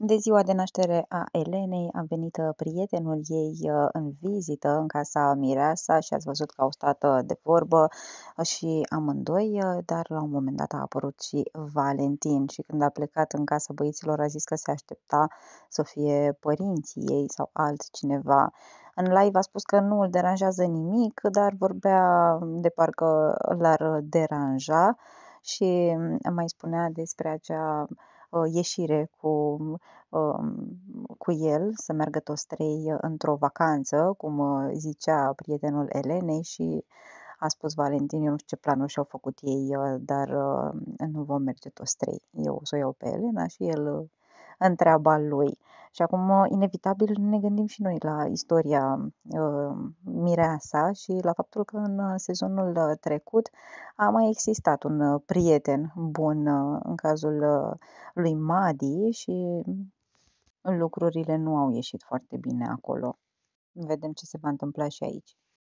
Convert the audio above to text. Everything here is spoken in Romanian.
De ziua de naștere a Elenei a venit uh, prietenul ei uh, în vizită în casa Mireasa și ați văzut că au stat uh, de vorbă și amândoi, dar la un moment dat a apărut și Valentin și când a plecat în casa băieților a zis că se aștepta să fie părinții ei sau altcineva. În live a spus că nu îl deranjează nimic, dar vorbea de parcă l-ar deranja și mm, mai spunea despre acea Uh, ieșire cu, um, cu el, să meargă toți trei uh, într-o vacanță, cum uh, zicea prietenul Elenei și a spus Valentin, eu nu știu ce planuri și-au făcut ei, dar nu vom merge toți trei. Eu o să o iau pe Elena și el în treaba lui. Și acum, inevitabil, ne gândim și noi la istoria uh, ă, Mireasa și la faptul că în ă, sezonul ă, trecut a mai existat un prieten bun uh, în cazul uh, lui Madi și lucrurile nu au ieșit foarte bine acolo. Vedem ce se va întâmpla și aici.